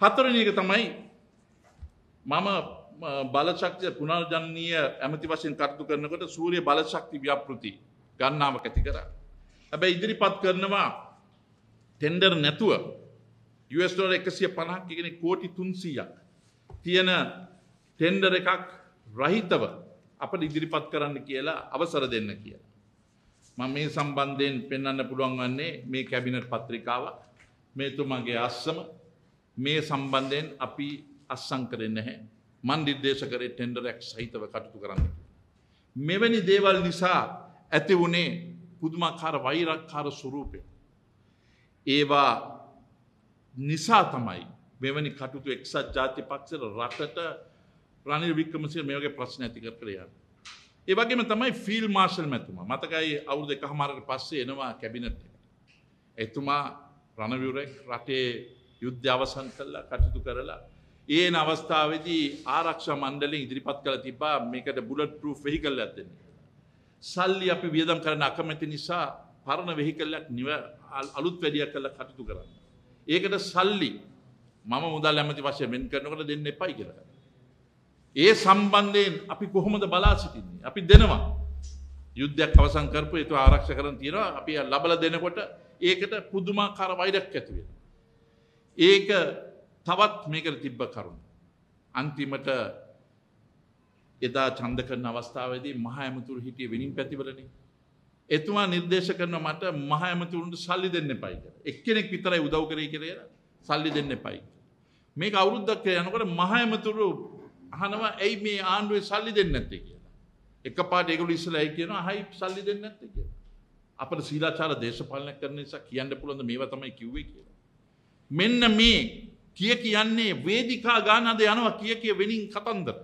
හතරන එක තමයි මම බලශක්තිය පුනර්ජන්නීය ඇමති වශයෙන් කටතු කරනකොට සූරිය බලශක්ති ව්‍යාපෘති ගන්නාව ඇති කර. හැබැ ඉදිරිපත් කරනවා ටෙන්ඩර් නැතුව ඩො එකසිය පණක් ගෙන කෝටි තුන්සීයක් තියෙන ටෙන්ඩර් එකක් රහිතව අපට ඉදිරිපත් කරන්න කියලා අවසර දෙන්න කියලා. මම මේ සම්බන්ධයෙන් පෙන්න්න පුළුවන් වන්නේ මේ කැබිනට පත්‍රිකාව මේතුමගේ අස්සම මේ සම්බන්ධයෙන් අපි අස්සං කරෙන් නැහැ මන් නිර්දේශ කරේ ටෙන්ඩරක් සහිතව කටුතු කරන්න. මෙවැනි දේවල් නිසා ඇති වුණේ පුදුමාකාර වෛරක්කාර ස්වරූපය. ඒවා නිසා තමයි මෙවැනි කටුතු එක්සත් ජාති පක්ෂර රටට රනිල් වික්‍රමසිය මේගේ ප්‍රශ්න ඇතික කරයා. ඒවගේම තමයි ෆිල් මාර්ශල් මැතුම මතකයි අවුද එකහමාරට පස්සේ එනවා කැබිනට් එතුමා රණවිවරෙක් රටේ යුද්ධ අවසන් කල්ලා කටයුතු කරලා. ඒ අවස්ථාවදී ආරක්ෂ මණ්ඩලින් ඉදිරිපත් කළ තිබා මේකට බුලට පරූ වෙහි කල් ඇත්තන්නේ. සල්ලි අපි වියදම් කරන අකමැති නිසා පරණ වෙහි කල්ලක් නිව අලුත් වැඩිය කල්ල කටයුතු කරන්න. ඒකට සල්ලි මම මුදල් ඇමති වශය මෙන් කරනකට දෙන්න එපයි කියලා. ඒ සම්බන්ධයෙන් අපි කොහොමද බලා සිටින්නේ. අපි දෙනවා. යුද්ධයක් අවසංකරපු එතු ආරක්ෂ කරන තියෙනවා අපි ලබල දෙනකොට ඒකට පුදුමා කාර වෛරක් ඇතිවෙන. ඒක තවත් මේකට තිබ්බ කරුණ. අන්තිමට එදා චන්ද කරන අවස්ථාවදී මහ ඇමතුරු හිටිය වෙනින් පැතිවලන. එතුමා නිර්දේශ කරන මට මහ ඇමතුරුන්ට සල්ලි දෙන්න පයික. එක්කෙනෙක් විතරයි උදව් කරේ කරේර සල්ලි දෙන්න පයි. මේ අවුරුද්දක් යනකට මහ ඇමතුරු අහනවා ඇයි මේ ආණ්ඩුවේ සල්ලි දෙන්න නැත්තේ කියලා. එක පාට එකකු ඉස්සලයි කියන හයි සල්ලි දෙන්න නැත්තේ කියලා. අපට සීලාචාර දේශපාලන කරන නිසා කියන්න පුළොඳ මේ තමයි කිව්වේ කියලා. මෙන්න මේ කිය කියන්නේ වේදිකා ගානද යනවා කිය කිය වෙනින් කතන්දර.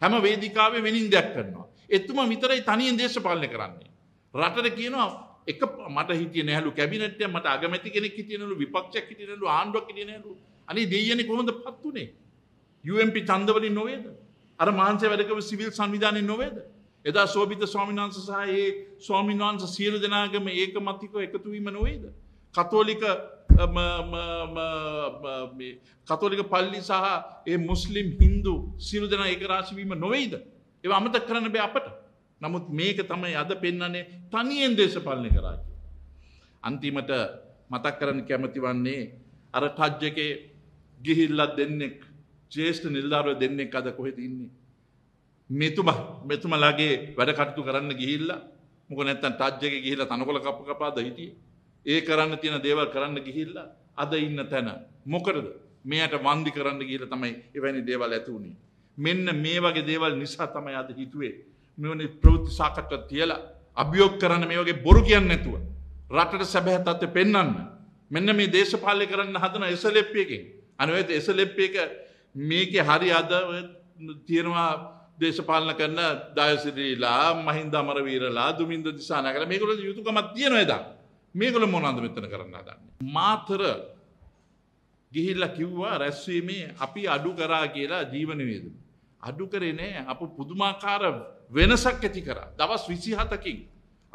හැම වේදිකාවේ වෙනින් දෙයක් කරනවා. එතුම විතරයි තනියෙන් දේශපාලනය කරන්නේ. රටට කියනවා එක මට හිටිය නැහලු කැබිනට්ය මට අගමැති කෙනෙක් හිටියනලු විපක්ෂ හිටියනලු ආණ්ඩුවක් හිටියනලු. අනේ දෙයියනේ කොහොමද පත් උනේ? UMP ඡන්දවලින් නොවේද? අර මාංශය වැඩකව සිවිල් සංවිධානයේ නොවේද? එදා සෝභිත ස්වාමීන් වහන්සේ සහ ඒ ස්වාමීන් වහන්සේ සියලු දෙනාගම ඒකමතිකව එකතු වීම නොවේද? කතෝලික කතෝලික පල්ලි සහ ඒ මුස්ලිම් හින්දු සිරු දෙන එක රාශවීම නොවයිද. ඒ අමත කරන බේ අපට. නමුත් මේක තමයි අද පෙන්නන්නේ තනියෙන් දේශපාලනය කරාකි. අන්තිමට මතක් කරන්න කැමති වන්නේ අර ටජ්ජකේ ගිහිල්ලත් දෙන්නෙක් ජේෂ්ඨ නිල්ධාරව දෙන්නෙක් අද කොහෙද ඉන්නේ. මෙතුම මෙතුමලාගේ වැඩ කටතු කරන්න ගිහිල්ලා මොක නැත්තන් ටජ්ජක ගිහිලා තනකොල කප කපාද හිටියේ ඒ කරන්න තියෙන දේවල් කරන්න ගිහිල්ලා අද ඉන්න තැන මොකරද මෙයට වන්දි කරන්න ගිහිල තමයි එවැනි දේවල් ඇතුුණේ. මෙන්න මේ වගේ දේවල් නිසා තමයි අද හිතුවේ මෙවනි ප්‍රෘති සාකට්ව තියලා අභියෝග කරන්න මේ වගේ බොරු කියන්න නැතුව. රටට සැබැහැතත්ව පෙන්න්න. මෙන්න මේ දේශපාලය කරන්න හදන එසලෙප්පියකින්. අනුවත එසලෙප්පියක මේක හරි අද තියෙනවා දේශපාලන කරන්න දයසිරීලා මහින්ද අමරවීරලා දුමින්ද දිසාන කර මේකුල යුතුකමත් තියෙනවදා. මේගොල මොනන්ද මෙතන කරන්න දන්න. මාතර ගිහිල්ල කිව්වා රැස්වීමේ අපි අඩු කරා කියලා ජීවනවේද. අඩු කරනේ අප පුදුමාකාර වෙනසක් ඇති කර දවස් විසිහතකින්.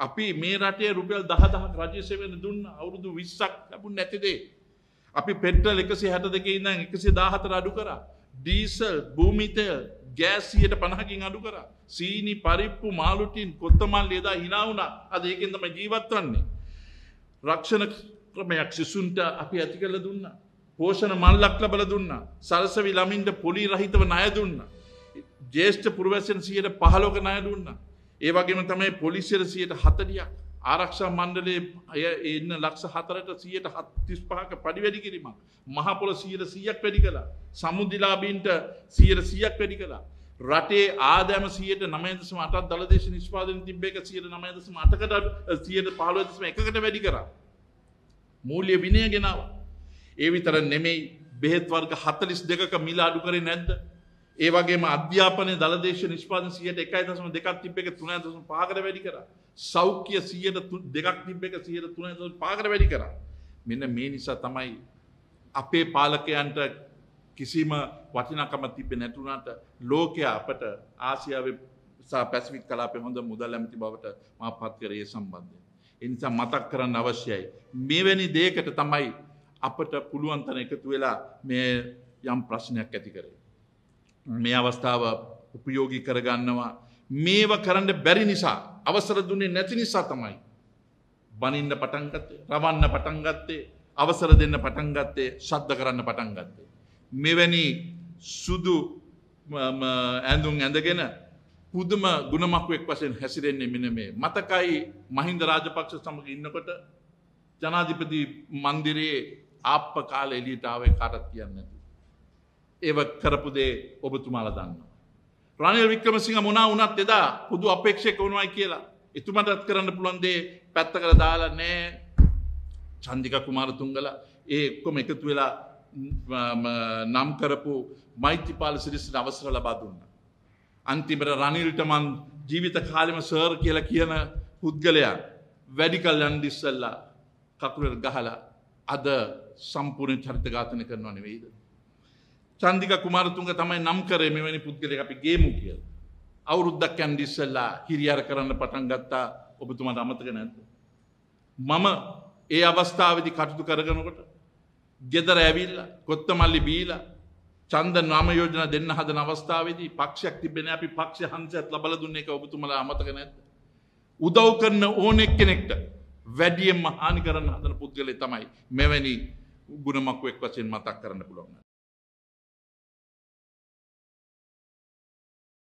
අපි මේ රටේ රුපියල් දහදහක් රජයසවෙන දුන්න අවුරුදු විස්සක් ලැබු නැතිදේ. අපි පෙට්ටල් එකසි හැට දෙක ඉන්න එකසි දාහතර අඩු කර. ඩීසල් භූමිතල් ගෑසියට පණහකින් අඩු කර. සීනි පරිප්පු මාලුටින් කොත්තමල් ලෙදා හිනාවුණ අද ඒකෙන්තම ජීවත් වන්නේ. රක්ෂණ ක්‍රමයක් සිසුන්ට අපි ඇති කළ දුන්න. පෝෂණ මල්ලක් ලබල දුන්න. සරසවි ළමින්ට පොලි රහිතව නය දුන්න. ජේෂ්ඨ පුරවැසන් සියයට පහලෝක නය දුන්න. ඒ වගේම තමයි පොලිසිර සියයට හතරියක් ආරක්ෂා මණ්ඩලේ අය එන්න ලක්ෂ හතරට සියයට හත්තිස් පහක පඩිවැඩි කිරීමක්. මහපොල සියයට සීයක් වැඩි කලා. සමුදිලාබීන්ට සියයට සීයක් වැඩි කලා. රටේ ආදෑම සියට නමයදසම අටත් දලදේශ නිෂ්පාදන තිබ්බේක සියට නමයදසම අටකට සියට පහලෝදසම එකකට වැඩි කර. මූලිය විනය ගෙනාව. ඒ විතර නෙමෙයි බෙහෙත්වර්ග හතලිස් දෙක මිල අඩු කරේ නැද්ද. ඒවගේ අධ්‍යාපන දලදේශ නිෂ්පාන සියට එකයි දසම දෙකක් තිබ්බෙක තුනෑ දසම පාකර වැඩි කර. සෞඛ්‍ය සියට දෙකක් තිබ්බෙක සියට තුනෑ පාකර වැඩි කර. මෙන්න මේ නිසා තමයි අපේ පාලකයන්ට කිසිම වටිනකම තිබෙ නැතුනට ලෝකයා අපට ආසියාව සා පැස්වික් කලාපය හොඳ මුදල් ඇමති බවට මා පත්කරයේ සම්බන්ධය. එනිසා මතක් කරන්න අවශ්‍යයි. මෙවැනි දේකට තමයි අපට පුළුවන්තන එකතු වෙලා මේ යම් ප්‍රශ්නයක් ඇති කරේ. මේ අවස්ථාව උපයෝගි කරගන්නවා මේව කරන්න බැරි නිසා අවසර දුන්නේ නැති නිසා තමයි. බනින්න පටන්ගත්තේ රවන්න පටන්ගත්තේ අවසර දෙන්න පටන්ගත්තේ ශද්ධ කරන්න පටන්ගත්තේ. මෙවැනි සුදු ඇඳුම් ඇඳගෙන පුදුම ගුණමක්ුවෙක් වසෙන් හැසිරෙන්නේ මෙන මේ මතකයි මහින්ද රාජපක්ෂ සමඟ ඉන්නකොට ජනාධිපති මන්දිරයේ ආප්ප කාල එලියටාවේ කාටත් කියන්න. ඒව කරපුදේ ඔබතුමාල දන්න. රනිල් වික්‍රමසිංහ මොනා වනත් එදා පුදු අපේක්ෂක වුණුවයි කියලා එතුමටත් කරන්න පුළන්දේ පැත්ත කර දාලා නෑ චන්දික කුමාරතුන්ගල ඒ කොම එකතු වෙලා නම් කරපු මෛත්‍යපාල සිරිසිට අවසර ලබා දුන්න. අන්තිමට රනිල්ටමන් ජීවිත කාලෙම සර් කියල කියන පුද්ගලයා වැඩිකල් යන්දිස්සල්ලා කකුලට ගහලා අද සම්පූර්ණ චරිතඝාතන කරනවා නෙවෙයිද. චන්දික කුමාරතුන්ග තමයි නම් කරේ මෙවැනි පුද්ගලය අපි ගේමු කියල. අවුරුද්දක් ඇන්ඩිස්සල්ලා හිරියාර කරන්න පටන් ගත්තා ඔබතුමට අමතක නැත්ත. මම ඒ අවස්ථාවදි කටුතු කරගනකොට ගෙදර ඇවිල්ල කොත්ත මල්ලි බීල චන්ද නම යෝජන දෙන්න හද අවස්ථාවේදී පක්ෂයක් තිබෙන අපි පක්ෂ හන්සයත් ලබල දුන්නේ එක ඔබතුමල අමතක නැත්ත. උදව් කරන ඕනෙක් කෙනෙක්ට වැඩියම් මහානි කරන්න හදන පුද්ගලය තමයි මෙවැනි ගුණමක්ුවෙක් වසෙන් මතක් කරන්න පුළුවන්.